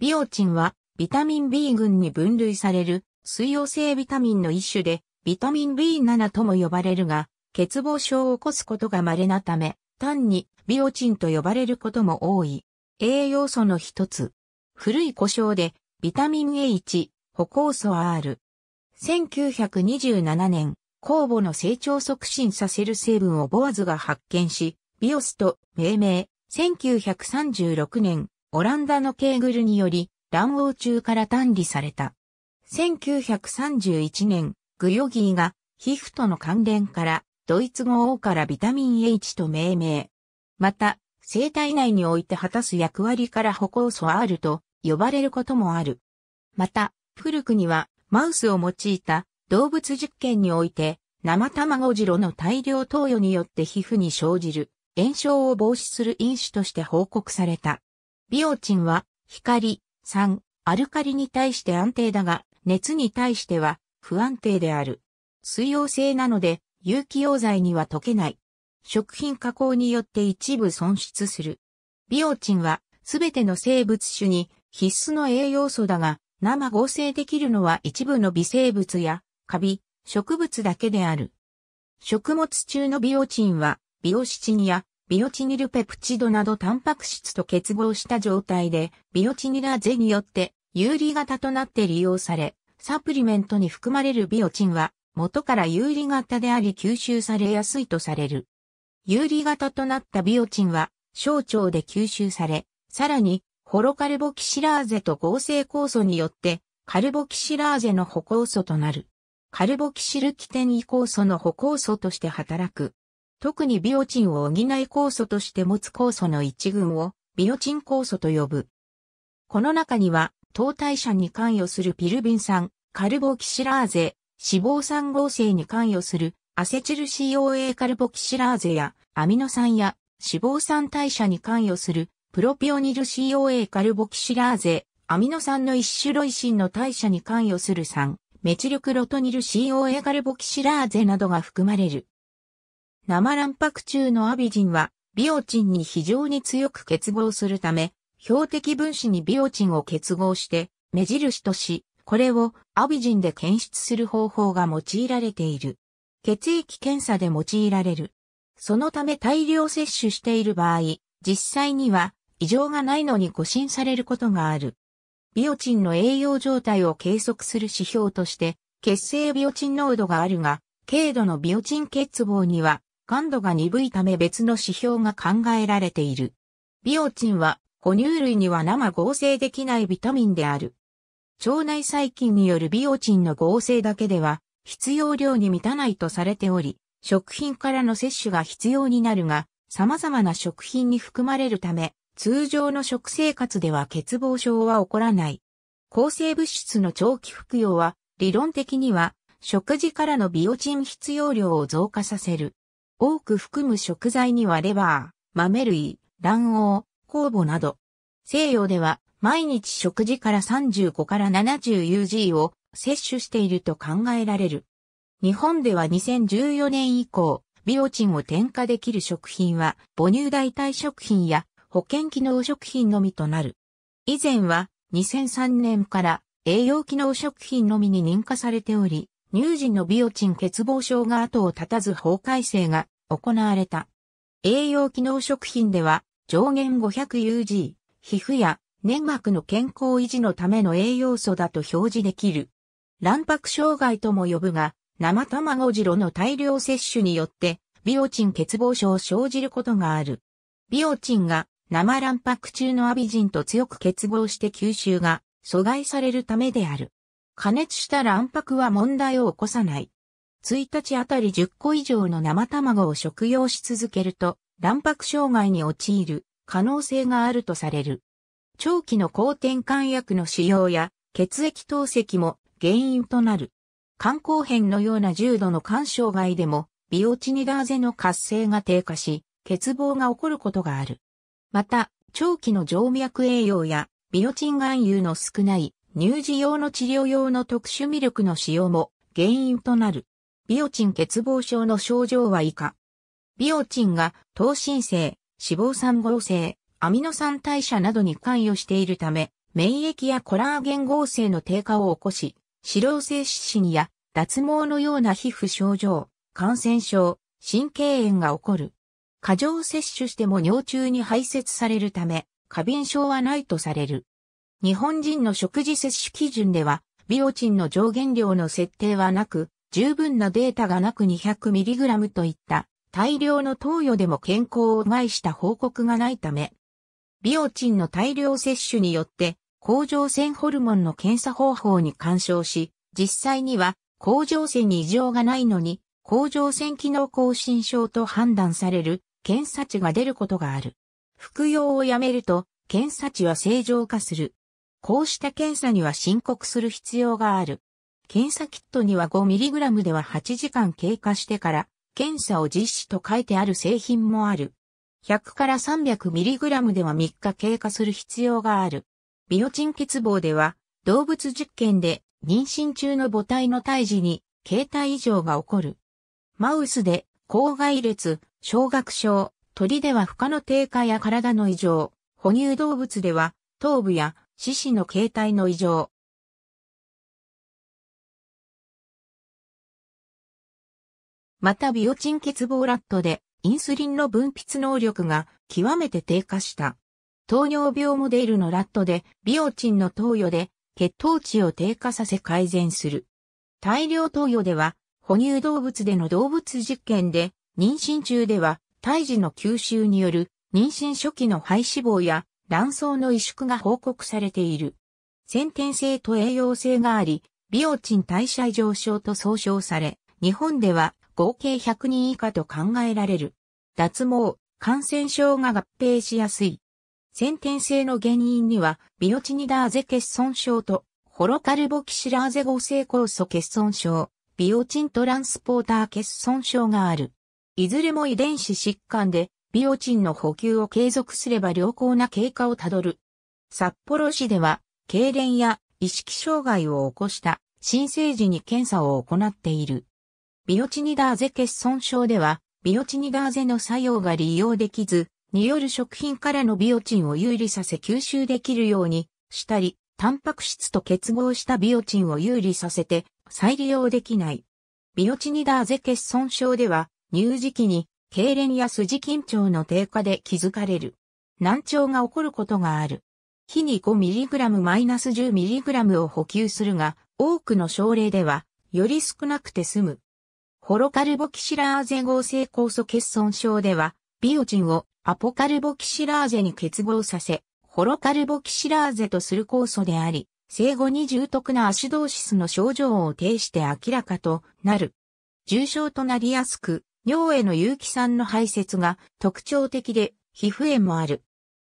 ビオチンはビタミン B 群に分類される水溶性ビタミンの一種でビタミン B7 とも呼ばれるが欠乏症を起こすことが稀なため単にビオチンと呼ばれることも多い栄養素の一つ古い故障でビタミン A1 歩酵素 R 1927年酵母の成長促進させる成分をボアズが発見しビオスと命名1936年オランダのケーグルにより、卵黄中から単理された。1931年、グヨギーが皮膚との関連からドイツ語 O からビタミン H と命名。また、生体内において果たす役割から歩行素 R と呼ばれることもある。また、古くにはマウスを用いた動物実験において生卵ジロの大量投与によって皮膚に生じる炎症を防止する因子として報告された。ビオチンは、光、酸、アルカリに対して安定だが、熱に対しては不安定である。水溶性なので、有機溶剤には溶けない。食品加工によって一部損失する。ビオチンは、すべての生物種に必須の栄養素だが、生合成できるのは一部の微生物や、カビ、植物だけである。食物中のビオチンは、ビオシチンやビオチニルペプチドなどタンパク質と結合した状態で、ビオチニラゼによって有利型となって利用され、サプリメントに含まれるビオチンは、元から有利型であり吸収されやすいとされる。有利型となったビオチンは、小腸で吸収され、さらに、ホロカルボキシラーゼと合成酵素によって、カルボキシラーゼの補酵素となる。カルボキシルキテンイ酵素の補酵素として働く。特にビオチンを補い酵素として持つ酵素の一群をビオチン酵素と呼ぶ。この中には、糖代謝に関与するピルビン酸、カルボキシラーゼ、脂肪酸合成に関与するアセチル COA カルボキシラーゼやアミノ酸や脂肪酸代謝に関与するプロピオニル COA カルボキシラーゼ、アミノ酸の一種ロイシンの代謝に関与する酸、メチルクロトニル COA カルボキシラーゼなどが含まれる。生卵白中のアビジンは、ビオチンに非常に強く結合するため、標的分子にビオチンを結合して、目印とし、これをアビジンで検出する方法が用いられている。血液検査で用いられる。そのため大量摂取している場合、実際には異常がないのに誤診されることがある。ビオチンの栄養状態を計測する指標として、血清ビオチン濃度があるが、軽度のビオチン欠乏には感度が鈍いため別の指標が考えられている。ビオチンは、哺乳類には生合成できないビタミンである。腸内細菌によるビオチンの合成だけでは、必要量に満たないとされており、食品からの摂取が必要になるが、様々な食品に含まれるため、通常の食生活では欠乏症は起こらない。抗生物質の長期服用は、理論的には、食事からのビオチン必要量を増加させる。多く含む食材にはレバー、豆類、卵黄、酵母など。西洋では毎日食事から35から 70UG を摂取していると考えられる。日本では2014年以降、ビオチンを添加できる食品は母乳代替食品や保健機能食品のみとなる。以前は2003年から栄養機能食品のみに認可されており、乳児のビオチン欠乏症が後を絶たず法改正が行われた。栄養機能食品では上限 500UG、皮膚や粘膜の健康維持のための栄養素だと表示できる。卵白障害とも呼ぶが、生卵ジロの大量摂取によって、ビオチン欠乏症を生じることがある。ビオチンが生卵白中のアビジンと強く欠乏して吸収が阻害されるためである。加熱した卵白は問題を起こさない。1日あたり10個以上の生卵を食用し続けると、卵白障害に陥る可能性があるとされる。長期の抗転換薬の使用や血液透析も原因となる。肝硬変のような重度の肝障害でも、ビオチニダーゼの活性が低下し、欠乏が起こることがある。また、長期の静脈栄養やビオチン含有の少ない乳児用の治療用の特殊ミルクの使用も原因となる。ビオチン欠乏症の症状は以下。ビオチンが糖新性、脂肪酸合成、アミノ酸代謝などに関与しているため、免疫やコラーゲン合成の低下を起こし、脂漏性湿疹や脱毛のような皮膚症状、感染症、神経炎が起こる。過剰摂取しても尿中に排泄されるため、過敏症はないとされる。日本人の食事摂取基準では、ビオチンの上限量の設定はなく、十分なデータがなく 200mg といった大量の投与でも健康を害した報告がないため、ビオチンの大量摂取によって甲状腺ホルモンの検査方法に干渉し、実際には甲状腺に異常がないのに甲状腺機能亢進症と判断される検査値が出ることがある。服用をやめると検査値は正常化する。こうした検査には申告する必要がある。検査キットには 5mg では8時間経過してから検査を実施と書いてある製品もある。100から 300mg では3日経過する必要がある。ビオチン欠乏では動物実験で妊娠中の母体の胎児に形態異常が起こる。マウスで口外裂、小学症、鳥では負荷の低下や体の異常、哺乳動物では頭部や四肢の形態の異常。またビオチン欠乏ラットでインスリンの分泌能力が極めて低下した。糖尿病モデルのラットでビオチンの投与で血糖値を低下させ改善する。大量投与では哺乳動物での動物実験で妊娠中では胎児の吸収による妊娠初期の肺脂肪や卵巣の萎縮が報告されている。先天性と栄養性があり、ビオチン代謝異常症と総称され、日本では合計100人以下と考えられる。脱毛、感染症が合併しやすい。先天性の原因には、ビオチニダーゼ欠損症と、ホロカルボキシラーゼ合成酵素欠損症、ビオチントランスポーター欠損症がある。いずれも遺伝子疾患で、ビオチンの補給を継続すれば良好な経過をたどる。札幌市では、痙攣や意識障害を起こした新生児に検査を行っている。ビオチニダーゼ欠損症では、ビオチニダーゼの作用が利用できず、による食品からのビオチンを有利させ吸収できるようにしたり、タンパク質と結合したビオチンを有利させて再利用できない。ビオチニダーゼ欠損症では、乳児期に痙攣や筋緊張の低下で気づかれる。難聴が起こることがある。日に 5mg-10mg を補給するが、多くの症例では、より少なくて済む。ホロカルボキシラーゼ合成酵素欠損症では、ビオチンをアポカルボキシラーゼに結合させ、ホロカルボキシラーゼとする酵素であり、生後に重篤なアシドーシスの症状を呈して明らかとなる。重症となりやすく、尿への有機酸の排泄が特徴的で皮膚炎もある。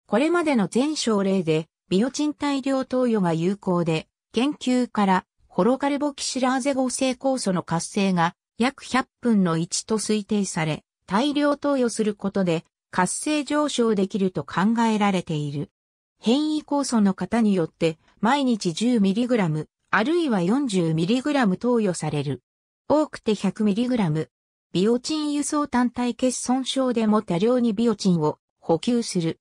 これまでの全症例でビオチン大量投与が有効で、研究からホロカルボキシラーゼ合成酵素の活性が約100分の1と推定され、大量投与することで活性上昇できると考えられている。変異酵素の方によって毎日 10mg あるいは 40mg 投与される。多くて 100mg ビオチン輸送単体欠損症でも多量にビオチンを補給する。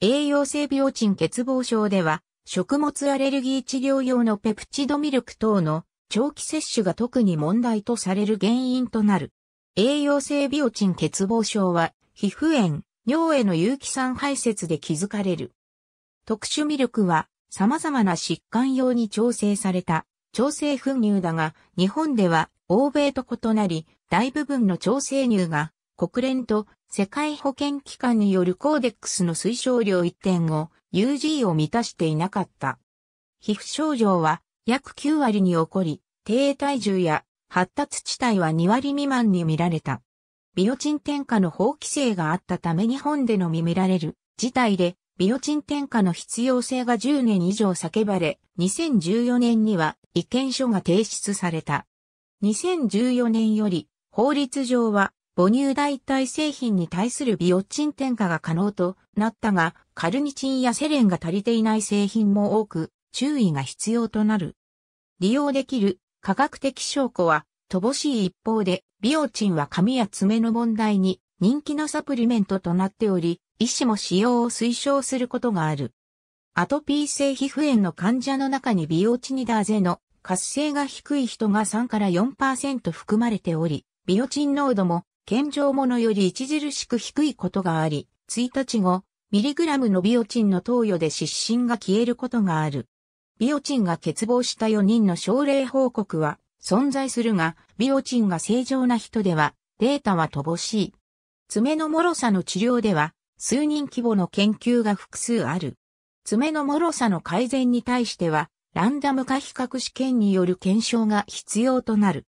栄養性ビオチン欠乏症では、食物アレルギー治療用のペプチドミルク等の長期摂取が特に問題とされる原因となる。栄養性ビオチン欠乏症は、皮膚炎、尿への有機酸排泄で気づかれる。特殊ミルクは、様々な疾患用に調整された、調整粉乳だが、日本では欧米と異なり、大部分の調整乳が国連と世界保健機関によるコーデックスの推奨量 1.5UG を満たしていなかった。皮膚症状は約9割に起こり、低体重や発達地帯は2割未満に見られた。ビオチン添加の法規制があったため日本でのみ見られる事態で、ビオチン添加の必要性が10年以上叫ばれ、2014年には意見書が提出された。2014年より法律上は母乳代替製品に対するビオチン添加が可能となったが、カルニチンやセレンが足りていない製品も多く、注意が必要となる。利用できる科学的証拠は乏しい一方で、ビオチンは髪や爪の問題に人気のサプリメントとなっており、医師も使用を推奨することがある。アトピー性皮膚炎の患者の中にビオチニダーゼの活性が低い人が3から4%含まれており、ビオチン濃度も、健常者より著しく低いことがあり、1日後、ミリグラムのビオチンの投与で失神が消えることがある。ビオチンが欠乏した4人の症例報告は存在するが、ビオチンが正常な人では、データは乏しい。爪の脆さの治療では、数人規模の研究が複数ある。爪の脆さの改善に対しては、ランダム化比較試験による検証が必要となる。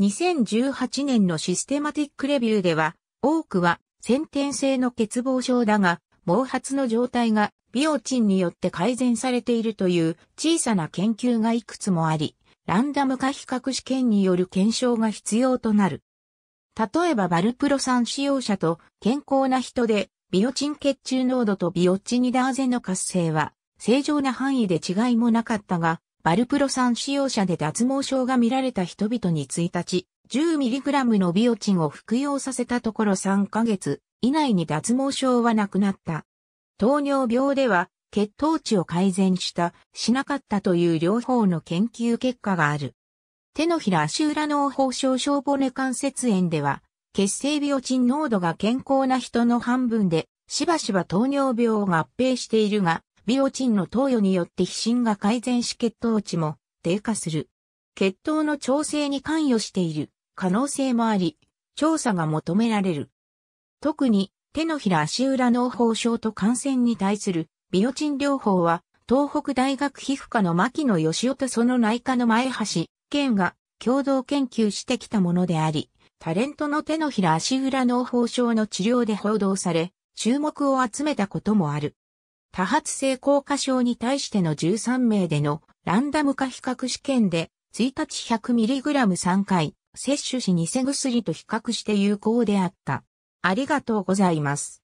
2018年のシステマティックレビューでは、多くは先天性の欠乏症だが、毛髪の状態がビオチンによって改善されているという小さな研究がいくつもあり、ランダム化比較試験による検証が必要となる。例えばバルプロ酸使用者と健康な人でビオチン血中濃度とビオチニダーゼの活性は正常な範囲で違いもなかったが、バルプロ酸使用者で脱毛症が見られた人々に1日、10mg のビオチンを服用させたところ3ヶ月以内に脱毛症はなくなった。糖尿病では血糖値を改善した、しなかったという両方の研究結果がある。手のひら足裏脳放症小骨関節炎では、血清ビオチン濃度が健康な人の半分で、しばしば糖尿病を合併しているが、ビオチンの投与によって皮疹が改善し血糖値も低下する。血糖の調整に関与している可能性もあり、調査が求められる。特に手のひら足裏脳胞症と感染に対するビオチン療法は東北大学皮膚科の牧野義夫とその内科の前橋県が共同研究してきたものであり、タレントの手のひら足裏脳胞症の治療で報道され、注目を集めたこともある。多発性硬化症に対しての13名でのランダム化比較試験で、1日 100mg3 回、摂取し偽薬と比較して有効であった。ありがとうございます。